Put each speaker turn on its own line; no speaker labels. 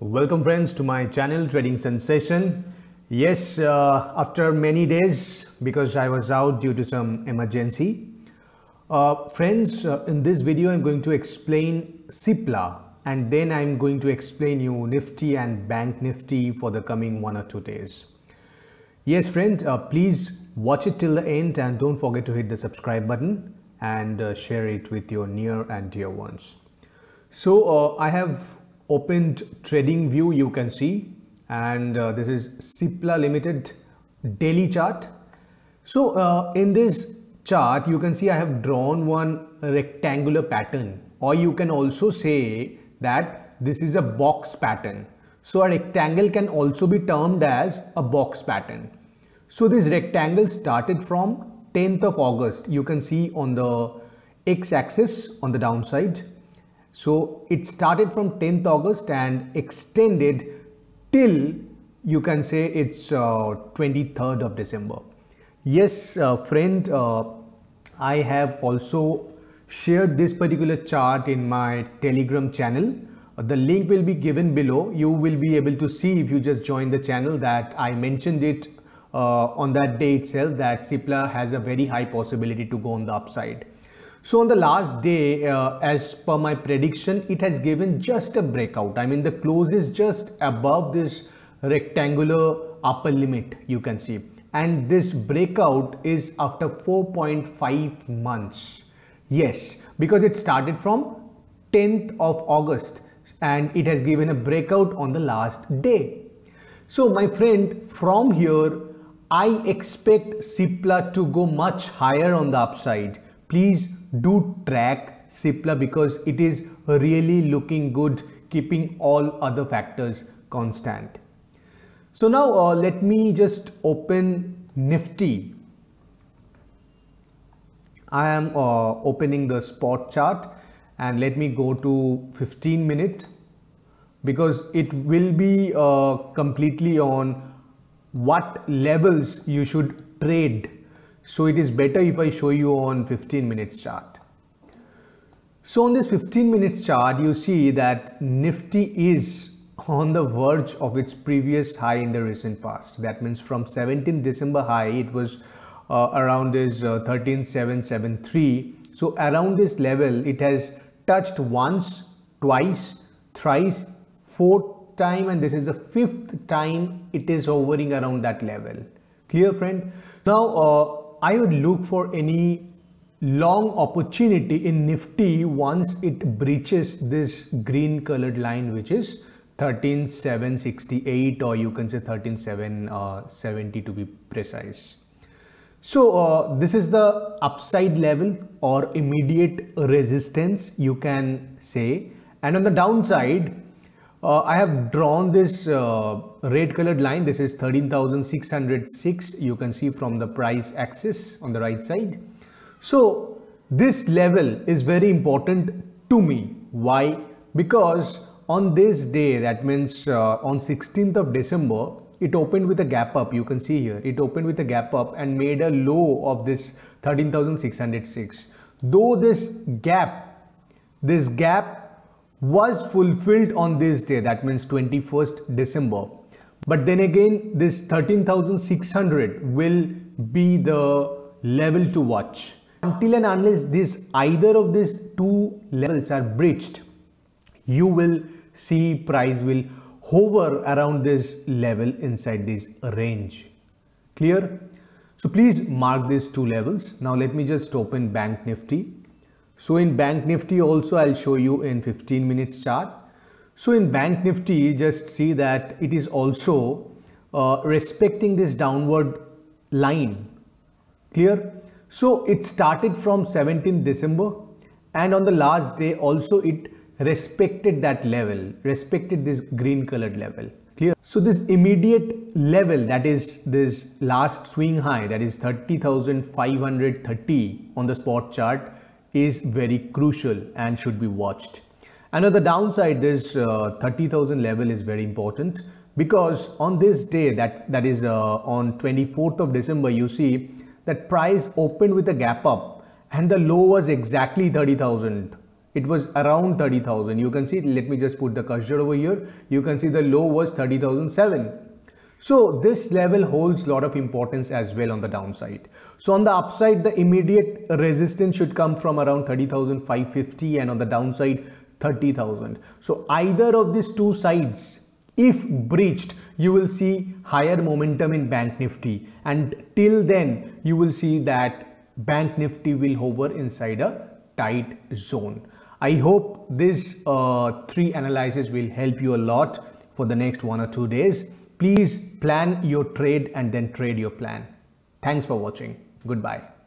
Welcome friends to my channel Trading Sensation. Yes, uh, after many days because I was out due to some emergency. Uh, friends, uh, in this video I'm going to explain Sipla, and then I'm going to explain you Nifty and Bank Nifty for the coming one or two days. Yes friends, uh, please watch it till the end and don't forget to hit the subscribe button and uh, share it with your near and dear ones. So uh, I have opened trading view you can see and uh, this is Sipla Limited daily chart. So uh, in this chart you can see I have drawn one rectangular pattern or you can also say that this is a box pattern. So a rectangle can also be termed as a box pattern. So this rectangle started from 10th of August. You can see on the x-axis on the downside so it started from 10th August and extended till you can say it's uh, 23rd of December. Yes, uh, friend, uh, I have also shared this particular chart in my Telegram channel. The link will be given below. You will be able to see if you just join the channel that I mentioned it uh, on that day itself that Cipla has a very high possibility to go on the upside. So on the last day, uh, as per my prediction, it has given just a breakout. I mean, the close is just above this rectangular upper limit, you can see. And this breakout is after 4.5 months. Yes, because it started from 10th of August and it has given a breakout on the last day. So my friend, from here, I expect Cipla to go much higher on the upside please do track Cipla because it is really looking good keeping all other factors constant. So now uh, let me just open Nifty. I am uh, opening the spot chart and let me go to 15 minute because it will be uh, completely on what levels you should trade so it is better if I show you on 15 minutes chart. So on this 15 minutes chart, you see that Nifty is on the verge of its previous high in the recent past. That means from 17th December high, it was uh, around this uh, 13773. So around this level, it has touched once, twice, thrice, fourth time, and this is the fifth time it is hovering around that level. Clear friend? Now, uh, I would look for any long opportunity in Nifty once it breaches this green colored line which is 13768 or you can say 13770 uh, to be precise. So uh, this is the upside level or immediate resistance you can say and on the downside uh, I have drawn this uh, red colored line. This is 13,606. You can see from the price axis on the right side. So this level is very important to me. Why? Because on this day, that means uh, on 16th of December, it opened with a gap up. You can see here, it opened with a gap up and made a low of this 13,606. Though this gap, this gap was fulfilled on this day, that means 21st December. But then again, this 13,600 will be the level to watch. Until and unless this either of these two levels are breached, you will see price will hover around this level inside this range. Clear? So please mark these two levels. Now let me just open Bank Nifty. So in Bank Nifty also I'll show you in 15 minutes chart. So in Bank Nifty just see that it is also uh, respecting this downward line. Clear? So it started from 17 December and on the last day also it respected that level, respected this green colored level. Clear? So this immediate level that is this last swing high that is 30,530 on the spot chart is very crucial and should be watched. Another downside, this uh, 30,000 level is very important because on this day, that, that is uh, on 24th of December, you see that price opened with a gap up and the low was exactly 30,000. It was around 30,000. You can see, let me just put the cursor over here. You can see the low was 30,007 so this level holds lot of importance as well on the downside. So on the upside, the immediate resistance should come from around 30,550 and on the downside 30,000. So either of these two sides, if breached, you will see higher momentum in Bank Nifty and till then you will see that Bank Nifty will hover inside a tight zone. I hope these uh, three analyses will help you a lot for the next one or two days. Please plan your trade and then trade your plan. Thanks for watching. Goodbye.